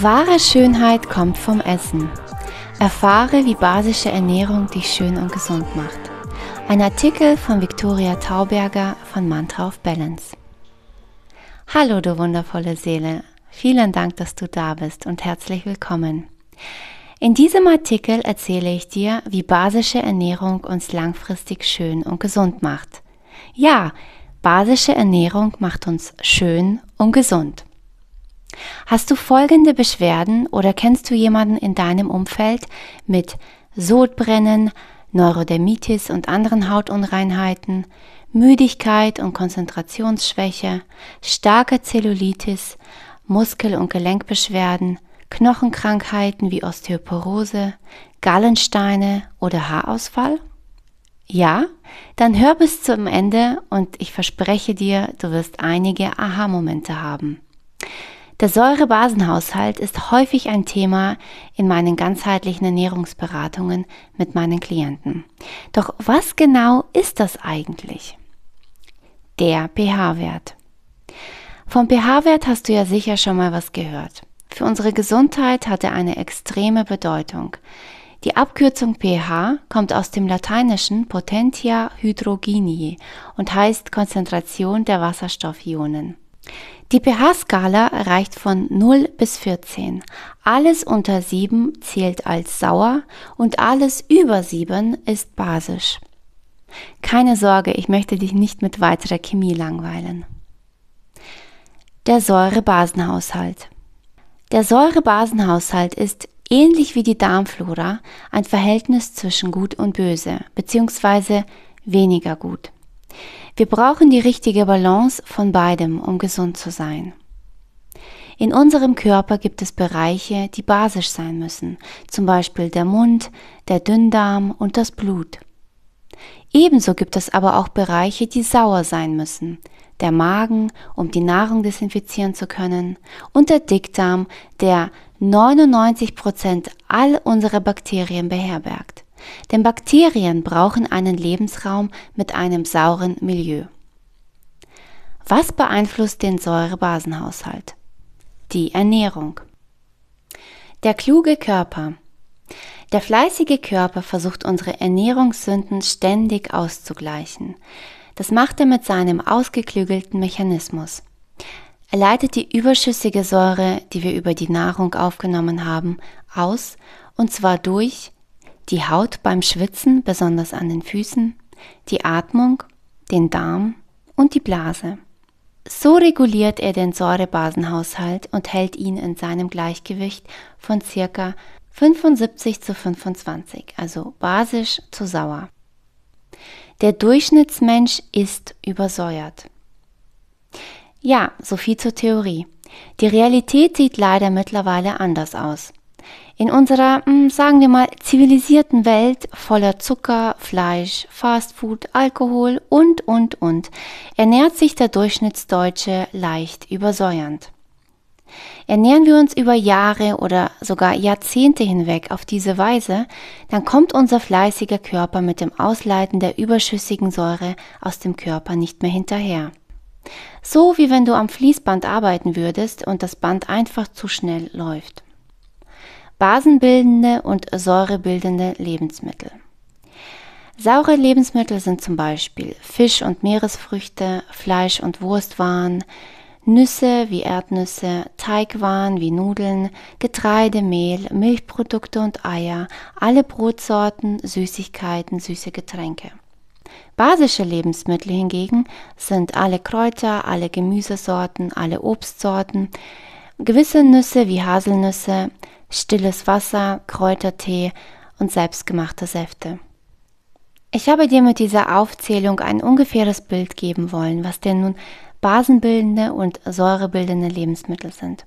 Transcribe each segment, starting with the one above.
Wahre Schönheit kommt vom Essen. Erfahre, wie basische Ernährung dich schön und gesund macht. Ein Artikel von Viktoria Tauberger von Mantra of Balance. Hallo, du wundervolle Seele. Vielen Dank, dass du da bist und herzlich willkommen. In diesem Artikel erzähle ich dir, wie basische Ernährung uns langfristig schön und gesund macht. Ja, basische Ernährung macht uns schön und gesund. Hast du folgende Beschwerden oder kennst du jemanden in deinem Umfeld mit Sodbrennen, Neurodermitis und anderen Hautunreinheiten, Müdigkeit und Konzentrationsschwäche, starke Zellulitis, Muskel- und Gelenkbeschwerden, Knochenkrankheiten wie Osteoporose, Gallensteine oder Haarausfall? Ja? Dann hör bis zum Ende und ich verspreche dir, du wirst einige Aha-Momente haben. Der Säurebasenhaushalt ist häufig ein Thema in meinen ganzheitlichen Ernährungsberatungen mit meinen Klienten. Doch was genau ist das eigentlich? Der pH-Wert. Vom pH-Wert hast du ja sicher schon mal was gehört. Für unsere Gesundheit hat er eine extreme Bedeutung. Die Abkürzung pH kommt aus dem lateinischen Potentia hydrogenii und heißt Konzentration der Wasserstoffionen. Die pH-Skala reicht von 0 bis 14. Alles unter 7 zählt als sauer und alles über 7 ist basisch. Keine Sorge, ich möchte dich nicht mit weiterer Chemie langweilen. Der Säurebasenhaushalt. Der Säurebasenhaushalt ist ähnlich wie die Darmflora ein Verhältnis zwischen gut und böse, beziehungsweise weniger gut. Wir brauchen die richtige Balance von beidem, um gesund zu sein. In unserem Körper gibt es Bereiche, die basisch sein müssen, zum Beispiel der Mund, der Dünndarm und das Blut. Ebenso gibt es aber auch Bereiche, die sauer sein müssen, der Magen, um die Nahrung desinfizieren zu können, und der Dickdarm, der 99% Prozent all unserer Bakterien beherbergt. Denn Bakterien brauchen einen Lebensraum mit einem sauren Milieu. Was beeinflusst den Säurebasenhaushalt? Die Ernährung. Der kluge Körper. Der fleißige Körper versucht unsere Ernährungssünden ständig auszugleichen. Das macht er mit seinem ausgeklügelten Mechanismus. Er leitet die überschüssige Säure, die wir über die Nahrung aufgenommen haben, aus, und zwar durch die Haut beim Schwitzen, besonders an den Füßen, die Atmung, den Darm und die Blase. So reguliert er den Säurebasenhaushalt und hält ihn in seinem Gleichgewicht von circa 75 zu 25, also basisch zu sauer. Der Durchschnittsmensch ist übersäuert. Ja, so viel zur Theorie. Die Realität sieht leider mittlerweile anders aus. In unserer, hm, sagen wir mal, zivilisierten Welt voller Zucker, Fleisch, Fastfood, Alkohol und, und, und ernährt sich der Durchschnittsdeutsche leicht übersäuernd. Ernähren wir uns über Jahre oder sogar Jahrzehnte hinweg auf diese Weise, dann kommt unser fleißiger Körper mit dem Ausleiten der überschüssigen Säure aus dem Körper nicht mehr hinterher. So wie wenn du am Fließband arbeiten würdest und das Band einfach zu schnell läuft basenbildende und säurebildende Lebensmittel. Saure Lebensmittel sind zum Beispiel Fisch und Meeresfrüchte, Fleisch und Wurstwaren, Nüsse wie Erdnüsse, Teigwaren wie Nudeln, Getreide, Mehl, Milchprodukte und Eier, alle Brotsorten, Süßigkeiten, süße Getränke. Basische Lebensmittel hingegen sind alle Kräuter, alle Gemüsesorten, alle Obstsorten, gewisse Nüsse wie Haselnüsse, stilles Wasser, Kräutertee und selbstgemachte Säfte. Ich habe dir mit dieser Aufzählung ein ungefähres Bild geben wollen, was denn nun basenbildende und säurebildende Lebensmittel sind.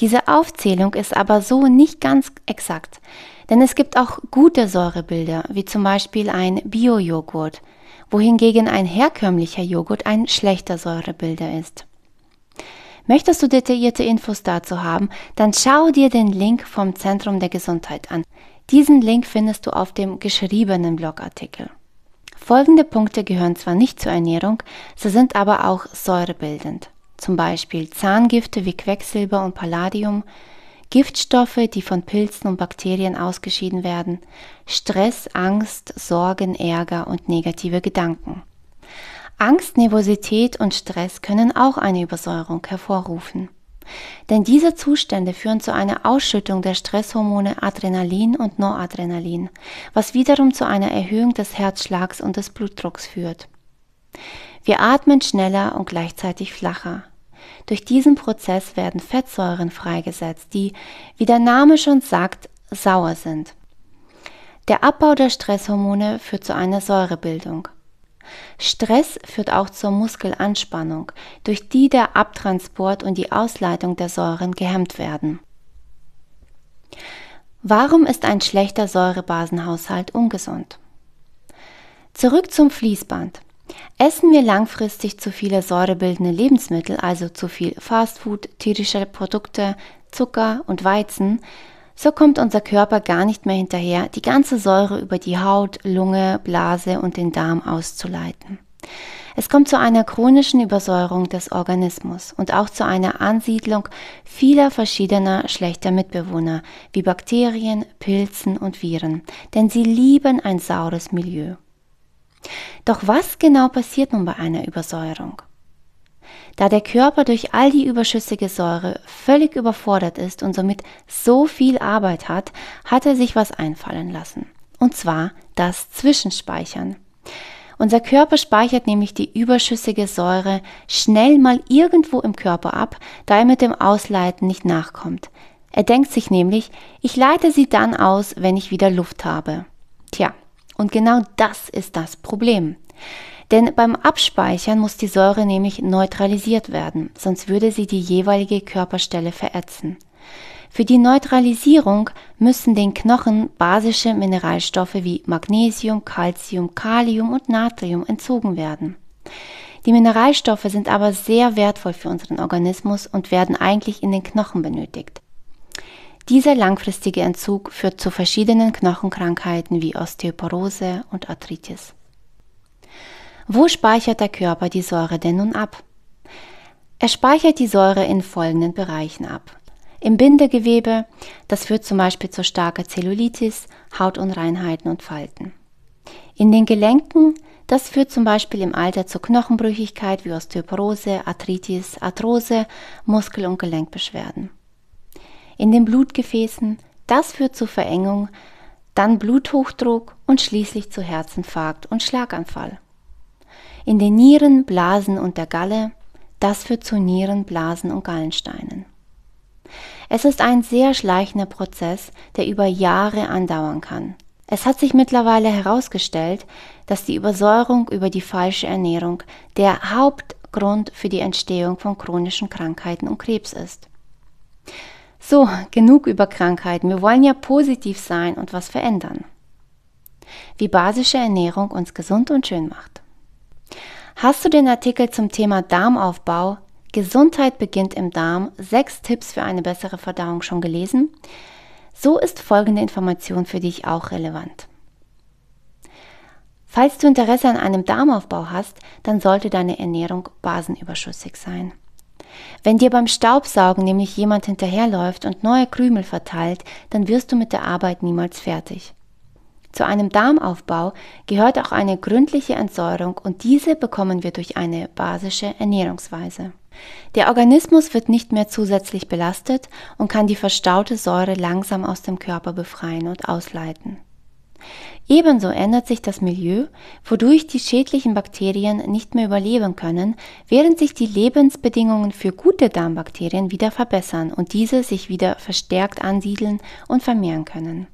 Diese Aufzählung ist aber so nicht ganz exakt, denn es gibt auch gute Säurebilder, wie zum Beispiel ein Bio-Joghurt, wohingegen ein herkömmlicher Joghurt ein schlechter Säurebilder ist. Möchtest du detaillierte Infos dazu haben, dann schau dir den Link vom Zentrum der Gesundheit an. Diesen Link findest du auf dem geschriebenen Blogartikel. Folgende Punkte gehören zwar nicht zur Ernährung, sie sind aber auch säurebildend. Zum Beispiel Zahngifte wie Quecksilber und Palladium, Giftstoffe, die von Pilzen und Bakterien ausgeschieden werden, Stress, Angst, Sorgen, Ärger und negative Gedanken. Angst, Nervosität und Stress können auch eine Übersäuerung hervorrufen. Denn diese Zustände führen zu einer Ausschüttung der Stresshormone Adrenalin und Noradrenalin, was wiederum zu einer Erhöhung des Herzschlags und des Blutdrucks führt. Wir atmen schneller und gleichzeitig flacher. Durch diesen Prozess werden Fettsäuren freigesetzt, die, wie der Name schon sagt, sauer sind. Der Abbau der Stresshormone führt zu einer Säurebildung. Stress führt auch zur Muskelanspannung, durch die der Abtransport und die Ausleitung der Säuren gehemmt werden. Warum ist ein schlechter Säurebasenhaushalt ungesund? Zurück zum Fließband. Essen wir langfristig zu viele säurebildende Lebensmittel, also zu viel Fastfood, tierische Produkte, Zucker und Weizen, so kommt unser Körper gar nicht mehr hinterher, die ganze Säure über die Haut, Lunge, Blase und den Darm auszuleiten. Es kommt zu einer chronischen Übersäuerung des Organismus und auch zu einer Ansiedlung vieler verschiedener schlechter Mitbewohner, wie Bakterien, Pilzen und Viren, denn sie lieben ein saures Milieu. Doch was genau passiert nun bei einer Übersäuerung? da der Körper durch all die überschüssige Säure völlig überfordert ist und somit so viel Arbeit hat, hat er sich was einfallen lassen. Und zwar das Zwischenspeichern. Unser Körper speichert nämlich die überschüssige Säure schnell mal irgendwo im Körper ab, da er mit dem Ausleiten nicht nachkommt. Er denkt sich nämlich, ich leite sie dann aus, wenn ich wieder Luft habe. Tja, und genau das ist das Problem. Denn beim Abspeichern muss die Säure nämlich neutralisiert werden, sonst würde sie die jeweilige Körperstelle verätzen. Für die Neutralisierung müssen den Knochen basische Mineralstoffe wie Magnesium, Calcium, Kalium und Natrium entzogen werden. Die Mineralstoffe sind aber sehr wertvoll für unseren Organismus und werden eigentlich in den Knochen benötigt. Dieser langfristige Entzug führt zu verschiedenen Knochenkrankheiten wie Osteoporose und Arthritis. Wo speichert der Körper die Säure denn nun ab? Er speichert die Säure in folgenden Bereichen ab. Im Bindegewebe, das führt zum Beispiel zu starker Zellulitis, Hautunreinheiten und Falten. In den Gelenken, das führt zum Beispiel im Alter zu Knochenbrüchigkeit wie Osteoporose, Arthritis, Arthrose, Muskel- und Gelenkbeschwerden. In den Blutgefäßen, das führt zu Verengung, dann Bluthochdruck und schließlich zu Herzinfarkt und Schlaganfall in den Nieren, Blasen und der Galle, das führt zu Nieren, Blasen und Gallensteinen. Es ist ein sehr schleichender Prozess, der über Jahre andauern kann. Es hat sich mittlerweile herausgestellt, dass die Übersäuerung über die falsche Ernährung der Hauptgrund für die Entstehung von chronischen Krankheiten und Krebs ist. So, genug über Krankheiten. Wir wollen ja positiv sein und was verändern. Wie basische Ernährung uns gesund und schön macht. Hast du den Artikel zum Thema Darmaufbau Gesundheit beginnt im Darm, sechs Tipps für eine bessere Verdauung schon gelesen? So ist folgende Information für dich auch relevant. Falls du Interesse an einem Darmaufbau hast, dann sollte deine Ernährung basenüberschüssig sein. Wenn dir beim Staubsaugen nämlich jemand hinterherläuft und neue Krümel verteilt, dann wirst du mit der Arbeit niemals fertig. Zu einem Darmaufbau gehört auch eine gründliche Entsäuerung und diese bekommen wir durch eine basische Ernährungsweise. Der Organismus wird nicht mehr zusätzlich belastet und kann die verstaute Säure langsam aus dem Körper befreien und ausleiten. Ebenso ändert sich das Milieu, wodurch die schädlichen Bakterien nicht mehr überleben können, während sich die Lebensbedingungen für gute Darmbakterien wieder verbessern und diese sich wieder verstärkt ansiedeln und vermehren können.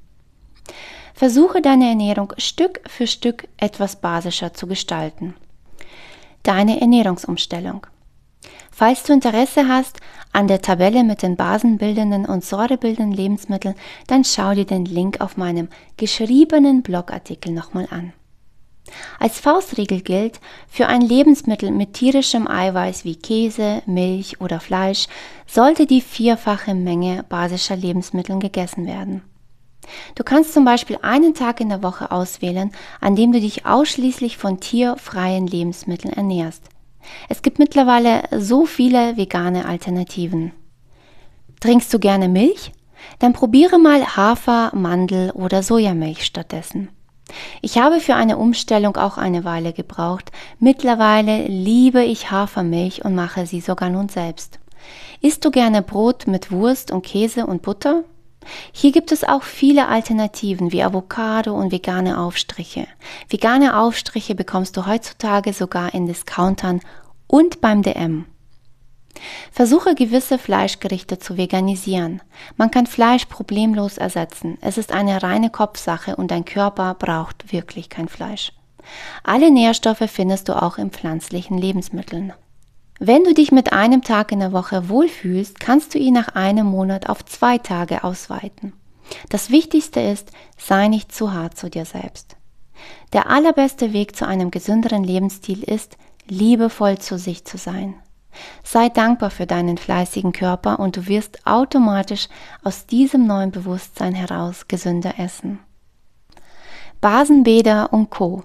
Versuche deine Ernährung Stück für Stück etwas basischer zu gestalten. Deine Ernährungsumstellung. Falls du Interesse hast an der Tabelle mit den basenbildenden und säurebildenden Lebensmitteln, dann schau dir den Link auf meinem geschriebenen Blogartikel nochmal an. Als Faustregel gilt, für ein Lebensmittel mit tierischem Eiweiß wie Käse, Milch oder Fleisch sollte die vierfache Menge basischer Lebensmittel gegessen werden. Du kannst zum Beispiel einen Tag in der Woche auswählen, an dem du dich ausschließlich von tierfreien Lebensmitteln ernährst. Es gibt mittlerweile so viele vegane Alternativen. Trinkst du gerne Milch? Dann probiere mal Hafer, Mandel oder Sojamilch stattdessen. Ich habe für eine Umstellung auch eine Weile gebraucht. Mittlerweile liebe ich Hafermilch und mache sie sogar nun selbst. Isst du gerne Brot mit Wurst und Käse und Butter? Hier gibt es auch viele Alternativen wie Avocado und vegane Aufstriche. Vegane Aufstriche bekommst du heutzutage sogar in Discountern und beim DM. Versuche gewisse Fleischgerichte zu veganisieren. Man kann Fleisch problemlos ersetzen. Es ist eine reine Kopfsache und dein Körper braucht wirklich kein Fleisch. Alle Nährstoffe findest du auch in pflanzlichen Lebensmitteln. Wenn du dich mit einem Tag in der Woche wohlfühlst, kannst du ihn nach einem Monat auf zwei Tage ausweiten. Das Wichtigste ist, sei nicht zu hart zu dir selbst. Der allerbeste Weg zu einem gesünderen Lebensstil ist, liebevoll zu sich zu sein. Sei dankbar für deinen fleißigen Körper und du wirst automatisch aus diesem neuen Bewusstsein heraus gesünder essen. Basenbäder und Co.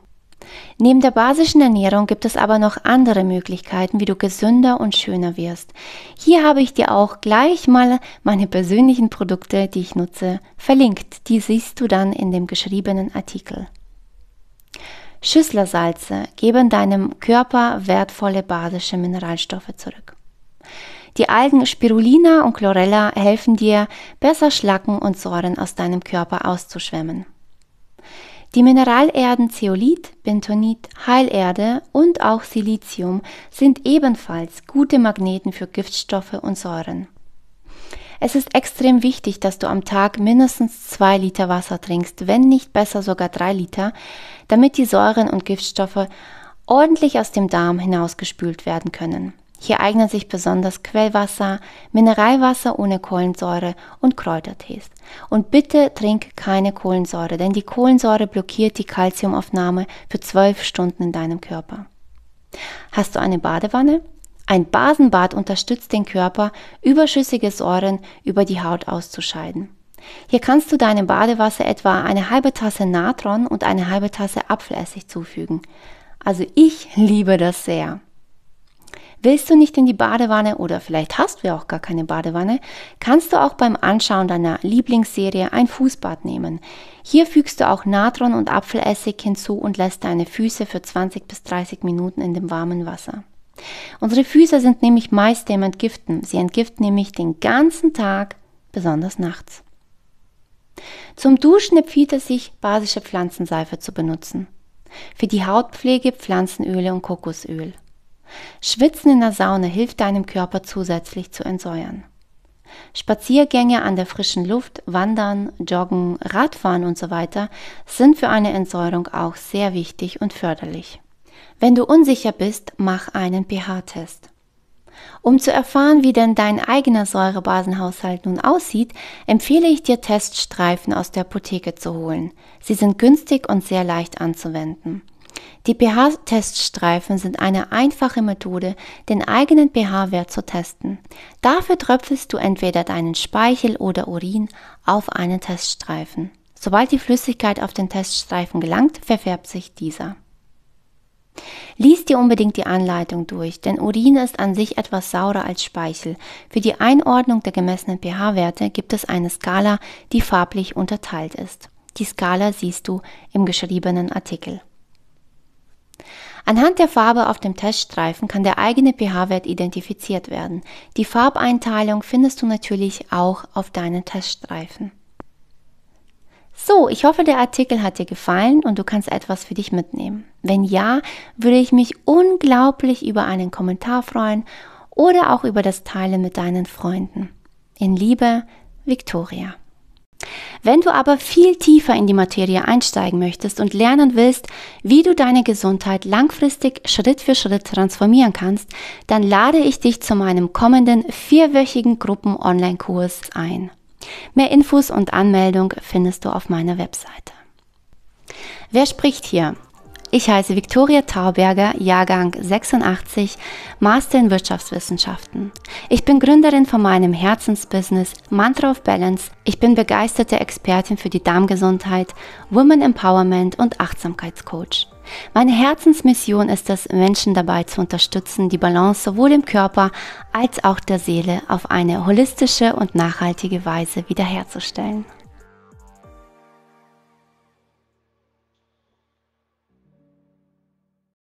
Neben der basischen Ernährung gibt es aber noch andere Möglichkeiten, wie du gesünder und schöner wirst. Hier habe ich dir auch gleich mal meine persönlichen Produkte, die ich nutze, verlinkt. Die siehst du dann in dem geschriebenen Artikel. Schüsslersalze geben deinem Körper wertvolle basische Mineralstoffe zurück. Die Algen Spirulina und Chlorella helfen dir, besser Schlacken und Säuren aus deinem Körper auszuschwemmen. Die Mineralerden Zeolit, Bentonit, Heilerde und auch Silizium sind ebenfalls gute Magneten für Giftstoffe und Säuren. Es ist extrem wichtig, dass du am Tag mindestens zwei Liter Wasser trinkst, wenn nicht besser sogar drei Liter, damit die Säuren und Giftstoffe ordentlich aus dem Darm hinausgespült werden können. Hier eignen sich besonders Quellwasser, Mineralwasser ohne Kohlensäure und Kräutertees. Und bitte trink keine Kohlensäure, denn die Kohlensäure blockiert die Kalziumaufnahme für zwölf Stunden in deinem Körper. Hast du eine Badewanne? Ein Basenbad unterstützt den Körper, überschüssige Säuren über die Haut auszuscheiden. Hier kannst du deinem Badewasser etwa eine halbe Tasse Natron und eine halbe Tasse Apfelessig zufügen. Also ich liebe das sehr. Willst du nicht in die Badewanne oder vielleicht hast du ja auch gar keine Badewanne, kannst du auch beim Anschauen deiner Lieblingsserie ein Fußbad nehmen. Hier fügst du auch Natron und Apfelessig hinzu und lässt deine Füße für 20 bis 30 Minuten in dem warmen Wasser. Unsere Füße sind nämlich meist dem Entgiften. Sie entgiften nämlich den ganzen Tag, besonders nachts. Zum Duschen empfiehlt es sich, basische Pflanzenseife zu benutzen. Für die Hautpflege Pflanzenöle und Kokosöl. Schwitzen in der Saune hilft deinem Körper zusätzlich zu entsäuern. Spaziergänge an der frischen Luft, Wandern, Joggen, Radfahren usw. So weiter, sind für eine Entsäuerung auch sehr wichtig und förderlich. Wenn du unsicher bist, mach einen pH-Test. Um zu erfahren, wie denn dein eigener Säurebasenhaushalt nun aussieht, empfehle ich dir Teststreifen aus der Apotheke zu holen. Sie sind günstig und sehr leicht anzuwenden. Die pH-Teststreifen sind eine einfache Methode, den eigenen pH-Wert zu testen. Dafür tröpfelst du entweder deinen Speichel oder Urin auf einen Teststreifen. Sobald die Flüssigkeit auf den Teststreifen gelangt, verfärbt sich dieser. Lies dir unbedingt die Anleitung durch, denn Urin ist an sich etwas saurer als Speichel. Für die Einordnung der gemessenen pH-Werte gibt es eine Skala, die farblich unterteilt ist. Die Skala siehst du im geschriebenen Artikel. Anhand der Farbe auf dem Teststreifen kann der eigene pH-Wert identifiziert werden. Die Farbeinteilung findest du natürlich auch auf deinen Teststreifen. So, ich hoffe, der Artikel hat dir gefallen und du kannst etwas für dich mitnehmen. Wenn ja, würde ich mich unglaublich über einen Kommentar freuen oder auch über das Teilen mit deinen Freunden. In Liebe, Victoria. Wenn du aber viel tiefer in die Materie einsteigen möchtest und lernen willst, wie du deine Gesundheit langfristig Schritt für Schritt transformieren kannst, dann lade ich dich zu meinem kommenden vierwöchigen Gruppen-Online-Kurs ein. Mehr Infos und Anmeldung findest du auf meiner Webseite. Wer spricht hier? Ich heiße Viktoria Tauberger, Jahrgang 86, Master in Wirtschaftswissenschaften. Ich bin Gründerin von meinem Herzensbusiness Mantra of Balance. Ich bin begeisterte Expertin für die Darmgesundheit, Women Empowerment und Achtsamkeitscoach. Meine Herzensmission ist es, Menschen dabei zu unterstützen, die Balance sowohl im Körper als auch der Seele auf eine holistische und nachhaltige Weise wiederherzustellen.